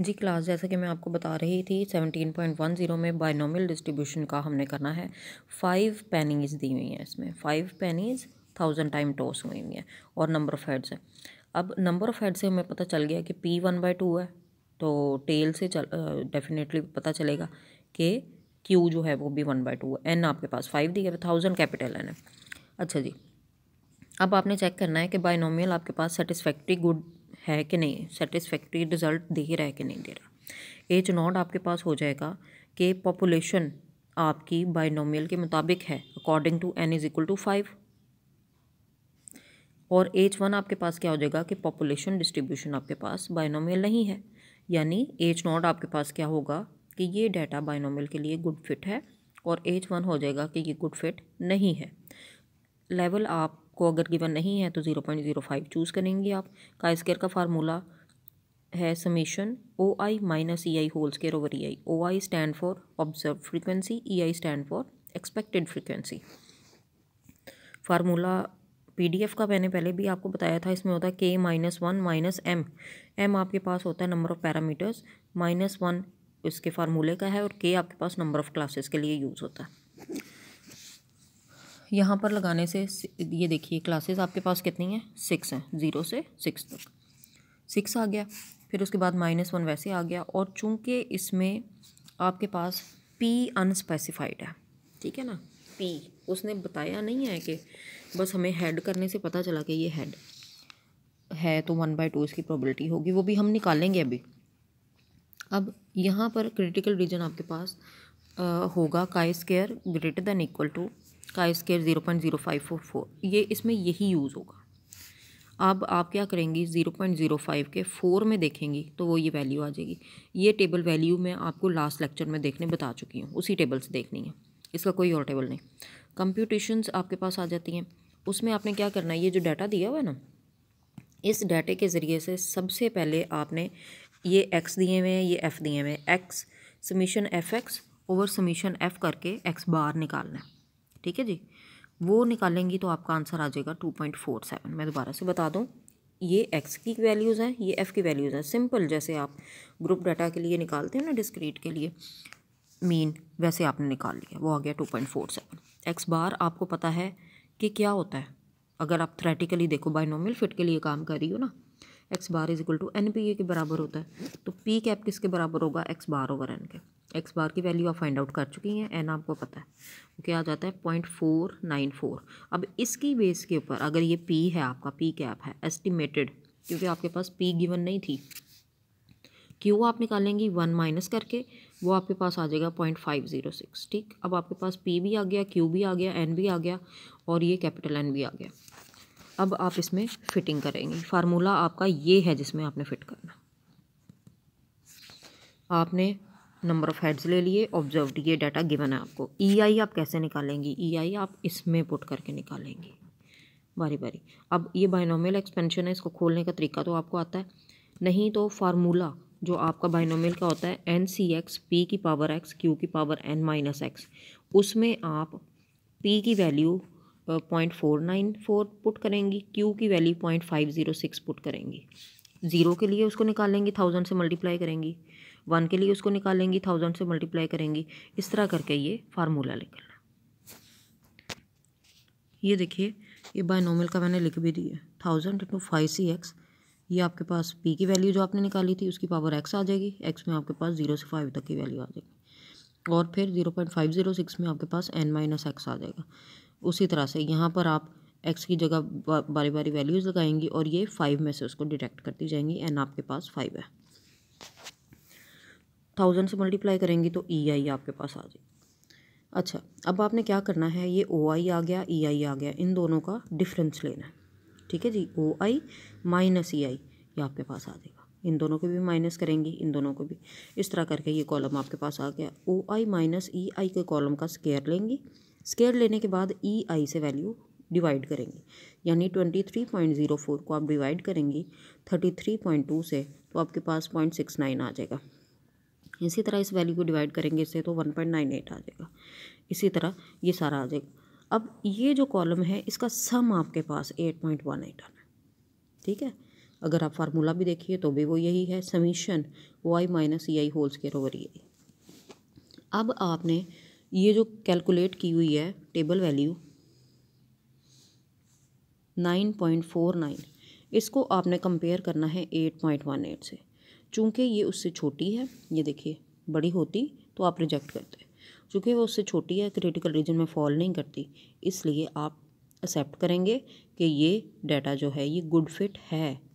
जी class जैसा कि मैं आपको बता रही थी सेवनटीन पॉइंट वन जीरो में बाइनॉमियल डिस्ट्रीब्यूशन का हमने करना है फाइव पेनीज़ दी हुई हैं इसमें five pennies thousand time toss हुई हुई हैं और नंबर ऑफ़ हेड्स हैं अब नंबर ऑफ़ हेड से हमें पता चल गया कि पी वन बाई टू है तो टेल से चल डेफिनेटली पता चलेगा कि क्यू जो है वो भी वन बाई टू है एन आपके पास फाइव दी है थाउजेंड कैपिटल एन है अच्छा जी अब आपने चेक करना है कि बाइनोमियल आपके पास सेटिस्फैक्ट्री गुड है कि नहीं सेटिस्फैक्ट्री रिजल्ट दे रहा है कि नहीं दे रहा एच नॉट आपके पास हो जाएगा कि पॉपुलेशन आपकी बाइनोमियल के मुताबिक है according to N is equal to five और एज वन आपके पास क्या हो जाएगा कि पॉपुलेशन डिस्ट्रीब्यूशन आपके पास बाइनोमियल नहीं है यानी एच नॉट आपके पास क्या होगा कि ये डाटा बाइनोमियल के लिए गुड फिट है और एज वन हो जाएगा कि ये गुड फिट नहीं है लेवल आप को अगर गिवन नहीं है तो zero point zero five choose करेंगे आप का स्केयर का फार्मूला है summation O I minus E I whole square over E I O I stand for observe frequency E I stand for expected frequency formula PDF का मैंने पहले भी आपको बताया था इसमें होता है k minus one minus M M आपके पास होता है number of parameters minus one इसके फार्मूले का है और के आपके पास नंबर ऑफ़ क्लासेस के लिए यूज़ होता है यहाँ पर लगाने से ये देखिए क्लासेस आपके पास कितनी हैं सिक्स हैं ज़ीरो से सिक्स तक सिक्स आ गया फिर उसके बाद माइनस वन वैसे आ गया और चूँकि इसमें आपके पास पी अनस्पेसिफाइड है ठीक है ना पी उसने बताया नहीं है कि बस हमें हेड करने से पता चला कि ये हेड है तो वन बाई टू इसकी प्रॉबलिटी होगी वो भी हम निकालेंगे अभी अब यहाँ पर क्रिटिकल रीजन आपके पास आ, होगा chi square greater than equal to का square zero point zero five four four ये इसमें यही यूज़ होगा अब आप क्या करेंगी ज़ीरो पॉइंट ज़ीरो फाइव के फोर में देखेंगी तो वो ये वैल्यू आ जाएगी ये टेबल वैल्यू मैं आपको लास्ट लेक्चर में देखने बता चुकी हूँ उसी टेबल से देखनी है इसका कोई और टेबल नहीं कंप्यूटेशंस आपके पास आ जाती हैं उसमें आपने क्या करना है ये जो डाटा दिया हुआ है ना इस डाटे के ज़रिए से सबसे पहले आपने ये एक्स दिए हुए हैं ये एफ़ दिए हुए हैं X summation F X over summation F करके एक्स बार निकालना है ठीक है जी वो निकालेंगी तो आपका आंसर आ जाएगा टू पॉइंट फोर सेवन मैं दोबारा से बता दूँ ये एक्स की वैल्यूज़ हैं ये एफ़ की वैल्यूज़ हैं सिंपल जैसे आप ग्रुप डाटा के लिए निकालते हैं ना डिस्क्रीट के लिए मीन वैसे आपने निकाल लिया वो आ गया two point four seven X bar आपको पता है कि क्या होता है अगर आप थ्रेटिकली देखो बाइनॉमियल फिट के लिए काम कर रही हो ना X bar is equal to N P ए के बराबर होता है तो पी कैप किसके बराबर होगा एक्स बार ओवर एन के एक्स बार की वैल्यू आप फाइंड आउट कर चुकी हैं एन आपको पता है वो क्या आ जाता है पॉइंट फोर नाइन फोर अब इसकी बेस के ऊपर अगर ये पी है आपका पी कैप है एस्टिमेटेड क्योंकि आपके पास पी गिवन नहीं थी क्यू आप निकालेंगी वन माइनस करके वो आपके पास आ जाएगा पॉइंट फाइव ज़ीरो सिक्स ठीक अब आपके पास पी भी आ गया क्यू भी आ गया एन भी आ गया और ये कैपिटल एन भी आ गया अब आप इसमें फिटिंग करेंगे फार्मूला आपका ये है जिसमें आपने फिट करना आपने नंबर ऑफ हेड्स ले लिए ऑब्जर्व ये डाटा गिवन है आपको ई e आई आप कैसे निकालेंगी ई e आई आप इसमें पुट करके निकालेंगी बारी बारी अब ये बायनोमियल एक्सपेंशन है इसको खोलने का तरीका तो आपको आता है नहीं तो फार्मूला जो आपका बायनोमियल का होता है एन सी एक्स पी की पावर एक्स क्यू की पावर एन माइनस एक्स उसमें आप पी की value point four nine four put करेंगी क्यू की value point five zero six put करेंगी ज़ीरो के लिए उसको निकालेंगी थाउजेंड से मल्टीप्लाई करेंगी वन के लिए उसको निकालेंगी थाउजेंड से मल्टीप्लाई करेंगी इस तरह करके ये फार्मूला निकलना ये देखिए ये बायनोमल का मैंने लिख भी दिया thousand into five C X ये आपके पास पी की वैल्यू जो आपने निकाली थी उसकी पावर एक्स आ जाएगी एक्स में आपके पास जीरो से फाइव तक की वैल्यू आ जाएगी और फिर zero point five zero six में आपके पास एन माइनस एक्स आ जाएगा उसी तरह से यहाँ पर आप एक्स की जगह बारी बारी वैल्यूज़ लगाएंगी और ये फाइव में से उसको डिटेक्ट करती जाएंगी एन आपके पास फाइव है थाउजेंड से मल्टीप्लाई करेंगी तो ई e आई आपके पास आ जाए अच्छा अब आपने क्या करना है ये ओ आई आ गया ई e आई आ गया इन दोनों का डिफरेंस लेना है ठीक है जी ओ आई माइनस ई आई ये आपके पास आ जाएगा इन दोनों को भी माइनस करेंगी इन दोनों को भी इस तरह करके ये कॉलम आपके पास आ गया ओ आई माइनस ई आई के कॉलम का स्केयर लेंगी स्केयर लेने के बाद ई e आई से वैल्यू डिवाइड करेंगे यानी twenty three point zero four को आप डिवाइड करेंगी थर्टी थ्री पॉइंट टू से तो आपके पास पॉइंट सिक्स नाइन आ जाएगा इसी तरह इस वैल्यू को डिवाइड करेंगे इससे तो वन पॉइंट नाइन एट आ जाएगा इसी तरह ये सारा आ जाएगा अब ये जो कॉलम है इसका सम आपके पास एट पॉइंट वन एट आना ठीक है अगर आप फार्मूला भी देखिए तो भी वो यही है summation Y minus E I whole के ओवर ई अब आपने ये जो कैलकुलेट की हुई है table value nine point four nine इसको आपने कंपेयर करना है एट पॉइंट वन एट से चूँकि ये उससे छोटी है ये देखिए बड़ी होती तो आप रिजेक्ट करते चूँकि वो उससे छोटी है क्रिटिकल रीजन में फॉल नहीं करती इसलिए आप एक्सेप्ट करेंगे कि ये डाटा जो है ये गुड फिट है